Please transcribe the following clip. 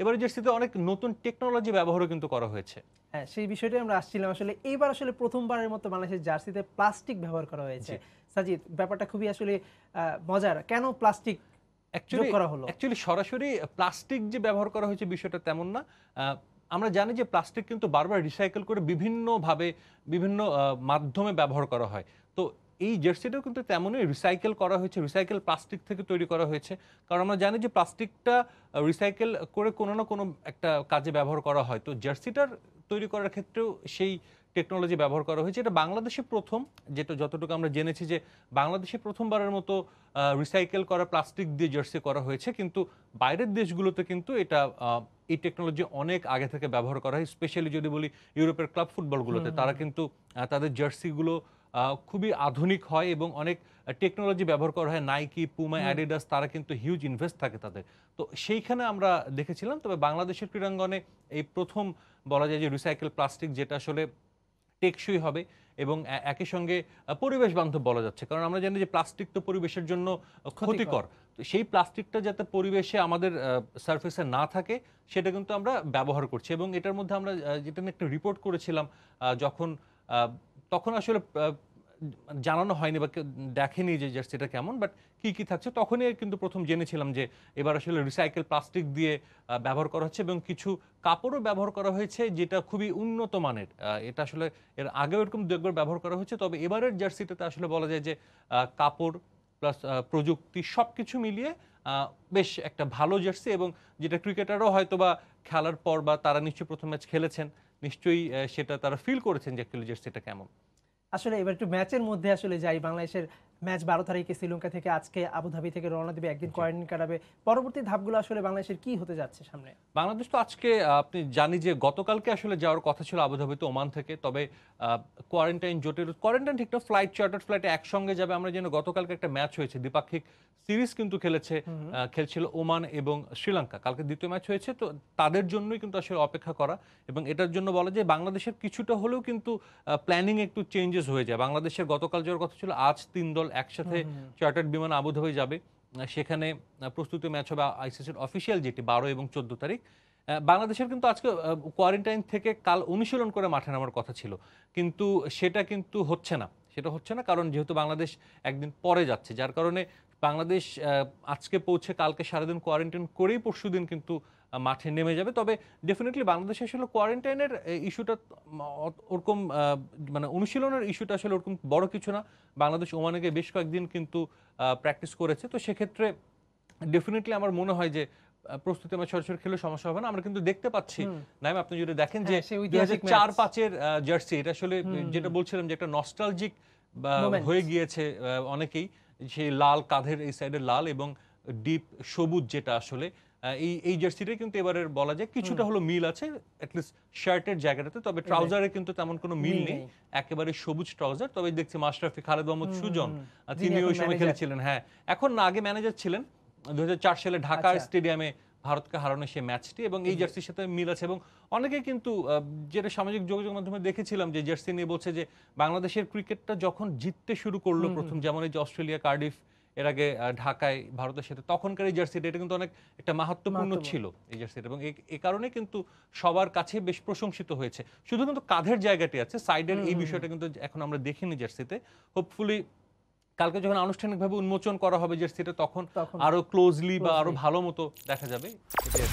এবারে জিএসসিতে অনেক নতুন টেকনোলজি ব্যবহারও কিন্তু করা হয়েছে হ্যাঁ সেই বিষয়টাই আমরা আসছিলাম আসলে এইবার আসলে প্রথমবারের মতো বাংলাদেশের জার্সিতে প্লাস্টিক ব্যবহার করা হয়েছে সাজিদ ব্যাপারটা খুবই আসলে মজার কেন প্লাস্টিক করা হলো অ্যাকচুয়ালি সরাসরি প্লাস্টিক যে ব্যবহার করা হয়েছে বিষয়টা তেমন না আমরা জানি যে প্লাস্টিক কিন্তু বারবার রিসাইকেল করে বিভিন্নভাবে বিভিন্ন মাধ্যমে ব্যবহার করা হয় তো এই জার্সিটাও কিন্তু তেমনই রিসাইকেল করা হয়েছে রিসাইকেল প্লাস্টিক থেকে তৈরি করা হয়েছে কারণ আমরা জানি যে প্লাস্টিকটা রিসাইকেল করে কোনো না কোনো একটা কাজে ব্যবহার করা হয় তো জার্সিটার তৈরি করার ক্ষেত্রেও সেই টেকনোলজি ব্যবহার করা হয়েছে এটা বাংলাদেশে প্রথম যেটা যতটুকু আমরা জেনেছি যে বাংলাদেশে প্রথমবারের মতো রিসাইকেল করা প্লাস্টিক দিয়ে জার্সি করা হয়েছে কিন্তু বাইরের দেশগুলোতে কিন্তু এটা এই টেকনোলজি অনেক আগে থেকে ব্যবহার করা হয় স্পেশালি যদি বলি ইউরোপের ক্লাব ফুটবলগুলোতে তারা কিন্তু তাদের জার্সিগুলো খুবই আধুনিক হয় এবং অনেক টেকনোলজি ব্যবহার করা হয় নাইকি পুমা অ্যাডিডাস তারা কিন্তু হিউজ ইনভেস্ট থাকে তাদের তো সেইখানে আমরা দেখেছিলাম তবে বাংলাদেশের ক্রীড়াঙ্গনে এই প্রথম বলা যায় যে রিসাইকেল প্লাস্টিক যেটা আসলে টেকসই হবে এবং একই সঙ্গে পরিবেশ বান্ধব বলা যাচ্ছে কারণ আমরা জানি যে প্লাস্টিক তো পরিবেশের জন্য ক্ষতিকর তো সেই প্লাস্টিকটা যাতে পরিবেশে আমাদের সার্ফেসে না থাকে সেটা কিন্তু আমরা ব্যবহার করছি এবং এটার মধ্যে আমরা যেটা একটা রিপোর্ট করেছিলাম যখন তখন আসলে জানানো হয়নি বা দেখেনি যে জাস্ট এটা কেমন বাট কি কি থাকছে তখনই কিন্তু প্রথম জেনেছিলাম যে এবার আসলে রিসাইকেল প্লাস্টিক দিয়ে ব্যবহার করা হচ্ছে এবং কিছু কাপড়ও ব্যবহার করা হয়েছে যেটা খুবই উন্নত মানের এটা আসলে এর আগেও এরকম দু একবার ব্যবহার করা হয়েছে তবে এবারের জার্সিটাতে আসলে বলা যায় যে কাপড় প্লাস প্রযুক্তি সব কিছু মিলিয়ে বেশ একটা ভালো জার্সি এবং যেটা ক্রিকেটারও হয়তো বা খেলার পর বা তারা নিশ্চয়ই প্রথম ম্যাচ খেলেছেন নিশ্চয়ই সেটা তারা ফিল করেছেন যে অ্যাকচুয়ালি জার্সিটা কেমন আসলে এবার একটু ম্যাচের মধ্যে আসলে যাই বাংলাদেশের ম্যাচ বারো তারিখে শ্রীলঙ্কা থেকে আজকে আবুধাবি থেকে রওনা দেবে একদিন কোয়ারেন্টাইন কাটাবে পরবর্তী ধাপগুলো আসলে বাংলাদেশের কি হতে যাচ্ছে সামনে বাংলাদেশ তো আজকে আপনি জানি যে গতকালকে আসলে যাওয়ার কথা ছিল আবুধাবিতে ওমান থেকে তবে কোয়ারেন্টাইন জটিল কোয়ারেন্টাইন ঠিকঠাক ফ্লাইট চার্টার ফ্লাইটে একসঙ্গে যাবে আমরা যেন গতকালকে একটা ম্যাচ হয়েছে দ্বিপাক্ষিক সিরিজ কিন্তু খেলেছে খেলছিল ওমান এবং শ্রীলঙ্কা কালকে দ্বিতীয় ম্যাচ হয়েছে তো তাদের জন্যই কিন্তু আসলে অপেক্ষা করা এবং এটার জন্য বলা যায় বাংলাদেশের কিছুটা হলেও কিন্তু প্ল্যানিং একটু চেঞ্জেস হয়ে যায় বাংলাদেশের গতকাল যাওয়ার কথা ছিল আজ তিন দল একসাথে চার্টার্ড বিমান হয়ে যাবে সেখানে প্রস্তুতি ম্যাচ হবে আইসিসির অফিসিয়াল যেটি বারো এবং চোদ্দ তারিখ বাংলাদেশের কিন্তু আজকে কোয়ারেন্টাইন থেকে কাল অনুশীলন করে মাঠে নামার কথা ছিল কিন্তু সেটা কিন্তু হচ্ছে না সেটা হচ্ছে না কারণ যেহেতু বাংলাদেশ একদিন পরে যাচ্ছে যার কারণে বাংলাদেশ আজকে পৌঁছে কালকে সারাদিন কোয়ারেন্টাইন করেই পরশু দিন কিন্তু মাঠে নেমে যাবে তবে ডেফিনেটলি বাংলাদেশে আসলে কোয়ারেন্টাইনের ইস্যুটা ওরকম মানে অনুশীলনের ইস্যুটা আসলে ওরকম বড় কিছু না বাংলাদেশ ওমানেকে বেশ কয়েকদিন কিন্তু প্র্যাকটিস করেছে তো সেক্ষেত্রে ডেফিনেটলি আমার মনে হয় যে প্রস্তুতি ম্যাচ সরাসরি খেলে সমস্যা হবে না আমরা কিন্তু দেখতে পাচ্ছি নাইম আপনি যদি দেখেন যে চার পাঁচের জার্সি এটা আসলে যেটা বলছিলাম যে একটা নস্টালজিক হয়ে গিয়েছে অনেকেই সেই লাল কাঁধের এই সাইডে লাল এবং ডিপ সবুজ যেটা আসলে এই এই কিন্তু এবারের বলা যায় কিছুটা হলো মিল আছে অ্যাটলিস্ট শার্টের জায়গাটাতে তবে ট্রাউজারে কিন্তু তেমন কোনো মিল নেই একেবারে সবুজ ট্রাউজার তবে দেখছি মাস্টারফি খালেদ মোহাম্মদ সুজন তিনি ওই সময় খেলেছিলেন হ্যাঁ এখন না আগে ম্যানেজার ছিলেন দু সালে ঢাকা স্টেডিয়ামে আচ্ছা। ভারতকে হারানো সেই ম্যাচটি এবং এই জার্সির সাথে মিল আছে এবং অনেকে কিন্তু যেটা সামাজিক যোগাযোগ মাধ্যমে দেখেছিলাম যে জার্সি নিয়ে বলছে যে বাংলাদেশের ক্রিকেটটা যখন জিততে শুরু করলো প্রথম যেমন এই যে অস্ট্রেলিয়া কার্ডিফ এর আগে ঢাকায় ভারতের সাথে তখনকার এই জার্সিটা এটা কিন্তু অনেক একটা মাহাত্মপূর্ণ ছিল এই জার্সিটা এবং এ কারণে কিন্তু সবার কাছে বেশ প্রশংসিত হয়েছে শুধু কিন্তু কাঁধের জায়গাটি আছে সাইডের এই বিষয়টা কিন্তু এখন আমরা দেখিনি জার্সিতে হোপফুলি কালকে যখন আনুষ্ঠানিকভাবে উন্মোচন করা হবে জার্সিটা তখন আরো ক্লোজলি বা আরো ভালো মতো দেখা যাবে